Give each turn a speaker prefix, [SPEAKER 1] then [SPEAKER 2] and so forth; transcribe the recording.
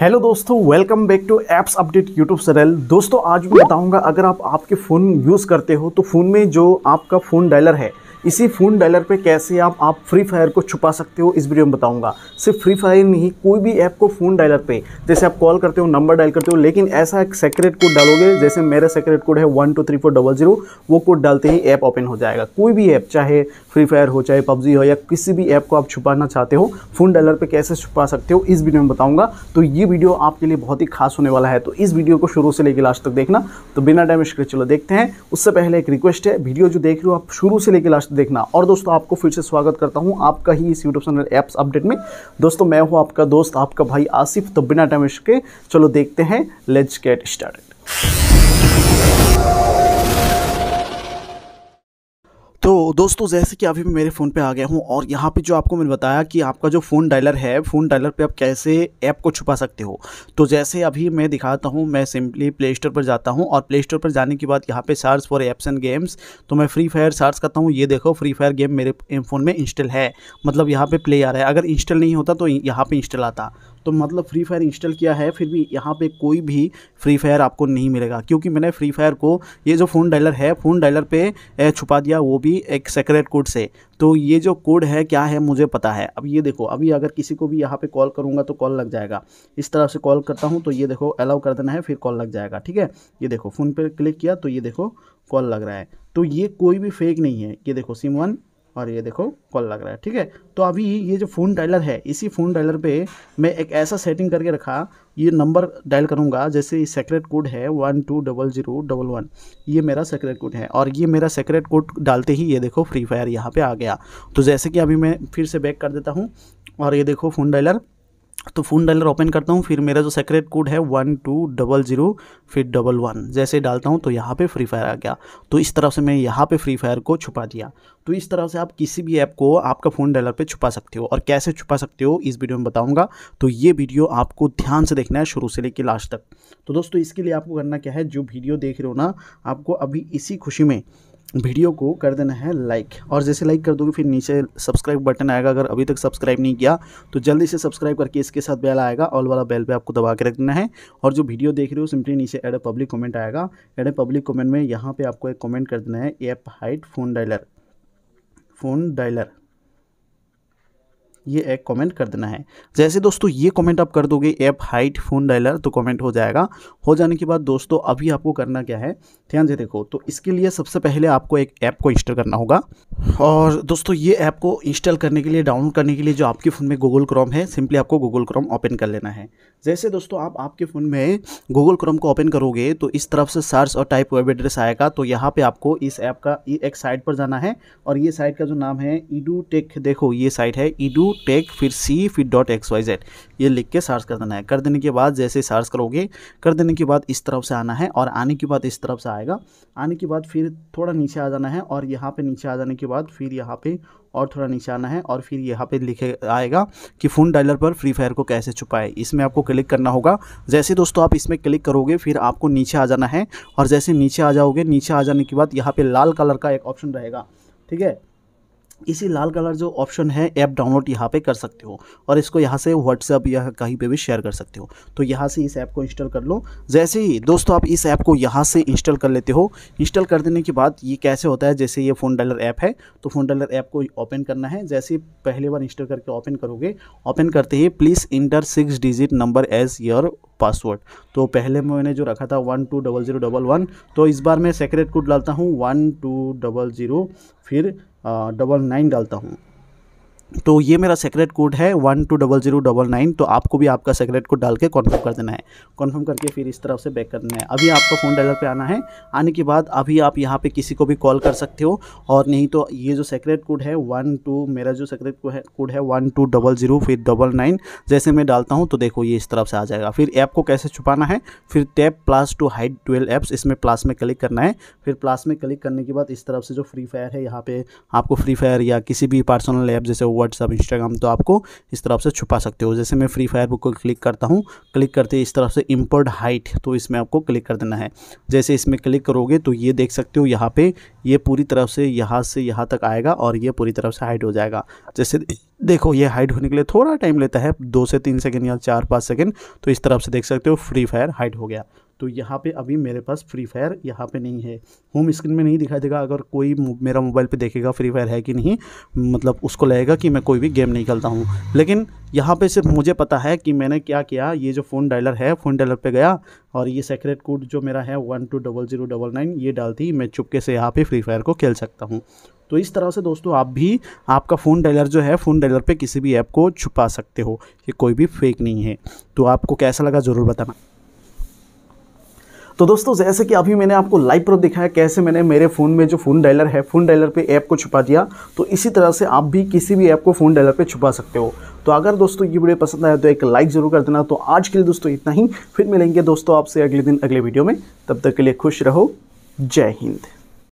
[SPEAKER 1] hello दोस्तों welcome back to apps update YouTube channel दोस्तों आज मैं बताऊंगा अगर आप आपके फ़ोन यूज़ करते हो तो फ़ोन में जो आपका फ़ोन डायलर है इसी फ़ोन डायलर पे कैसे आप आप फ्री फायर को छुपा सकते हो इस वीडियो में बताऊंगा सिर्फ फ्री फायर नहीं कोई भी ऐप को फ़ोन डायलर पे जैसे आप कॉल करते हो नंबर डायल करते हो लेकिन ऐसा एक सेक्रेट कोड डालोगे जैसे मेरा सेक्रेट कोड है one two three four double zero वो कोड डालते ही ऐप ओपन हो जाएगा कोई भी ऐप चाहे फ्री फायर हो चाहे पबजी हो या किसी भी ऐप को आप छुपाना चाहते हो फ़ोन डायलर पर कैसे छुपा सकते हो इस वीडियो में बताऊँगा तो ये वीडियो आपके लिए बहुत ही खास होने वाला है तो इस वीडियो को शुरू से लेकर लास्ट तक देखना तो बिना डैमेज के चलो देखते हैं उससे पहले एक रिक्वेस्ट है वीडियो जो देख रहे हो आप शुरू से लेकर लास्ट देखना और दोस्तों आपको फिर से स्वागत करता हूँ आपका ही इस यूट्यूब चैनल ऐप्स अपडेट में दोस्तों मैं हूँ आपका दोस्त आपका भाई आसिफ तो बिना टाइम के चलो देखते हैं लेट्स गेट स्टार्ट तो दोस्तों जैसे कि अभी मैं मेरे फ़ोन पे आ गया हूँ और यहाँ पे जो आपको मैंने बताया कि आपका जो फ़ोन डायलर है फ़ोन डायलर पे आप कैसे ऐप को छुपा सकते हो तो जैसे अभी मैं दिखाता हूँ मैं सिंपली प्ले स्टोर पर जाता हूँ और प्ले स्टोर पर जाने के बाद यहाँ पे search for apps and games तो मैं फ्री फायर सर्च करता हूँ ये देखो फ्री फायर गेम मेरे फ़ोन में इंस्टॉल है मतलब यहाँ पर प्ले आ रहा है अगर इंस्टॉल नहीं होता तो यहाँ पर इंस्टॉल आता तो मतलब फ्री फायर इंस्टॉल किया है फिर भी यहाँ पे कोई भी फ्री फायर आपको नहीं मिलेगा क्योंकि मैंने फ्री फायर को ये जो फ़ोन डायलर है फ़ोन डायलर पे छुपा दिया वो भी एक सेक्रेट कोड से तो ये जो कोड है क्या है मुझे पता है अब ये देखो अभी अगर किसी को भी यहाँ पे कॉल करूँगा तो कॉल लग जाएगा इस तरह से कॉल करता हूँ तो ये देखो अलाउ कर देना है फिर कॉल लग जाएगा ठीक है ये देखो फ़ोन पर क्लिक किया तो ये देखो कॉल लग रहा है तो ये कोई भी फेक नहीं है ये देखो सिम वन और ये देखो कॉल लग रहा है ठीक है तो अभी ये जो फ़ोन डायलर है इसी फ़ोन डायलर पे मैं एक ऐसा सेटिंग करके रखा ये नंबर डायल करूँगा जैसे सेक्रेट कोड है one two double zero double one ये मेरा सेक्रेट कोड है और ये मेरा सेक्रेट कोड डालते ही ये देखो फ्री फायर यहाँ पे आ गया तो जैसे कि अभी मैं फिर से बैक कर देता हूँ और ये देखो फ़ोन डायलर तो फोन डायलर ओपन करता हूँ फिर मेरा जो सेक्रेट कोड है वन टू डबल ज़ीरो फिर डबल वन जैसे डालता हूँ तो यहाँ पे फ्री फायर आ गया तो इस तरह से मैं यहाँ पे फ्री फायर को छुपा दिया तो इस तरह से आप किसी भी ऐप को आपका फ़ोन डायलर पे छुपा सकते हो और कैसे छुपा सकते हो इस वीडियो में बताऊँगा तो ये वीडियो आपको ध्यान से देखना है शुरू से लेकर लास्ट तक तो दोस्तों इसके लिए आपको करना क्या है जो वीडियो देख रहे हो ना आपको अभी इसी खुशी में वीडियो को कर देना है लाइक और जैसे लाइक कर दोगे फिर नीचे सब्सक्राइब बटन आएगा अगर अभी तक सब्सक्राइब नहीं किया तो जल्दी से सब्सक्राइब करके इसके साथ बेल आएगा ऑल वाला बेल पे आपको दबा के रख देना है और जो वीडियो देख रहे हो सिंपली नीचे एड ए पब्लिक कमेंट आएगा एड ए पब्लिक कमेंट में यहाँ पे आपको एक कमेंट कर देना है app hide phone dialer phone dialer ये एक कमेंट कर देना है जैसे दोस्तों ये कमेंट आप कर दोगे ऐप हाइट फ़ोन डायलर तो कमेंट हो जाएगा हो जाने के बाद दोस्तों अभी आपको करना क्या है ध्यान से देखो तो इसके लिए सबसे पहले आपको एक ऐप को इंस्टॉल करना होगा और दोस्तों ये ऐप को इंस्टॉल करने के लिए डाउनलोड करने के लिए जो आपके फ़ोन में गूगल क्रोम है सिंपली आपको गूगल क्रोम ओपन कर लेना है जैसे दोस्तों आप आपके फ़ोन में गूगल क्रोम को ओपन करोगे तो इस तरफ से सर्च और टाइप वेब एड्रेस आएगा तो यहाँ पर आपको इस ऐप का एक साइट पर जाना है और ये साइट का जो नाम है ईडू टेक देखो ये साइट है ईडू यू टेक फिर सी फिर डॉट एक्स वाई जेड ये लिख के सर्च कर देना है कर देने के बाद जैसे सर्च करोगे कर देने के बाद इस तरफ से आना है और आने के बाद इस तरफ से आएगा आने के बाद फिर थोड़ा नीचे आ जाना है और यहाँ पे नीचे आ जाने के बाद फिर यहाँ पे और थोड़ा नीचे आना है और फिर यहाँ पे लिखे आएगा कि फ़ोन डायलर पर फ्री फायर को कैसे छुपाए इसमें आपको क्लिक करना होगा जैसे दोस्तों आप इसमें क्लिक करोगे फिर आपको नीचे आ जाना है और जैसे नीचे आ जाओगे नीचे आ जाने के बाद यहाँ पे लाल कलर का एक ऑप्शन रहेगा ठीक है इसी लाल कलर जो ऑप्शन है ऐप डाउनलोड यहाँ पे कर सकते हो और इसको यहाँ से व्हाट्सअप या कहीं पे भी शेयर कर सकते हो तो यहाँ से इस ऐप को इंस्टॉल कर लो जैसे ही दोस्तों आप इस ऐप को यहाँ से इंस्टॉल कर लेते हो इंस्टॉल कर देने के बाद ये कैसे होता है जैसे ये फ़ोन डायलर ऐप है तो फ़ोन डायलर ऐप को ओपन करना है जैसे पहली बार इंस्टॉल करके ओपन करोगे ओपन करते ही please enter six digit number as your password तो पहले मैंने जो रखा था one two double zero double one तो इस बार मैं सेक्रेट कोड डालता हूँ वन टू डबल ज़ीरो फिर डबल नाइन डालता हूँ तो ये मेरा सेक्रेट कोड है one two double zero double nine तो आपको भी आपका सेक्रेट कोड डाल के कॉन्फर्म कर देना है कॉन्फर्म करके फिर इस तरफ से बैक कर देना है अभी आपको फ़ोन डायलर पे आना है आने के बाद अभी आप यहाँ पे किसी को भी कॉल कर सकते हो और नहीं तो ये जो सेक्रेट कोड है वन टू मेरा जो सेक्रेट कोड है वन टू डबल जीरो फिर डबल नाइन जैसे मैं डालता हूँ तो देखो ये इस तरफ से आ जाएगा फिर ऐप को कैसे छुपाना है फिर tap plus to hide twelve apps इसमें प्लस में क्लिक करना है फिर प्लस में क्लिक करने के बाद इस तरफ से जो फ्री फायर है यहाँ पर आपको फ्री फायर या किसी भी पर्सनल ऐप जैसे व्हाट्सअप इंस्टाग्राम तो आपको इस तरफ से छुपा सकते हो जैसे मैं फ्री फायर बुक को क्लिक करता हूँ क्लिक करते इस तरफ से इम्पोर्ट हाइट तो इसमें आपको क्लिक कर देना है जैसे इसमें क्लिक करोगे तो ये देख सकते हो यहाँ पे ये पूरी तरफ से यहाँ से यहाँ तक आएगा और ये पूरी तरफ से हाइट हो जाएगा जैसे देखो ये हाइट होने के लिए थोड़ा टाइम लेता है दो से तीन सेकेंड या चार पाँच सेकेंड तो इस तरफ से देख सकते हो फ्री फायर हाइट हो गया तो यहाँ पे अभी मेरे पास फ्री फायर यहाँ पे नहीं है होम स्क्रीन में नहीं दिखाई देगा अगर कोई मेरा मोबाइल पे देखेगा फ्री फायर है कि नहीं मतलब उसको लगेगा कि मैं कोई भी गेम नहीं खेलता हूँ लेकिन यहाँ पे सिर्फ मुझे पता है कि मैंने क्या किया ये जो फ़ोन डायलर है फ़ोन डायलर पे गया और ये सेक्रेट कोड जो मेरा है one two double zero double nine ये डालती मैं चुपके से यहाँ पे फ्री फायर को खेल सकता हूँ तो इस तरह से दोस्तों आप भी आपका फ़ोन डायलर जो है फ़ोन डायलर पे किसी भी ऐप को छुपा सकते हो ये कोई भी फेक नहीं है तो आपको कैसा लगा ज़रूर बताना तो दोस्तों जैसे कि अभी मैंने आपको लाइव प्रूफ दिखाया कैसे मैंने मेरे फ़ोन में जो फ़ोन डायलर है फ़ोन डायलर पे ऐप को छुपा दिया तो इसी तरह से आप भी किसी भी ऐप को फ़ोन डायलर पे छुपा सकते हो तो अगर दोस्तों ये वीडियो पसंद आया तो एक लाइक ज़रूर कर देना तो आज के लिए दोस्तों इतना ही फिर मिलेंगे दोस्तों आपसे अगले दिन अगले वीडियो में तब तक के लिए खुश रहो जय हिंद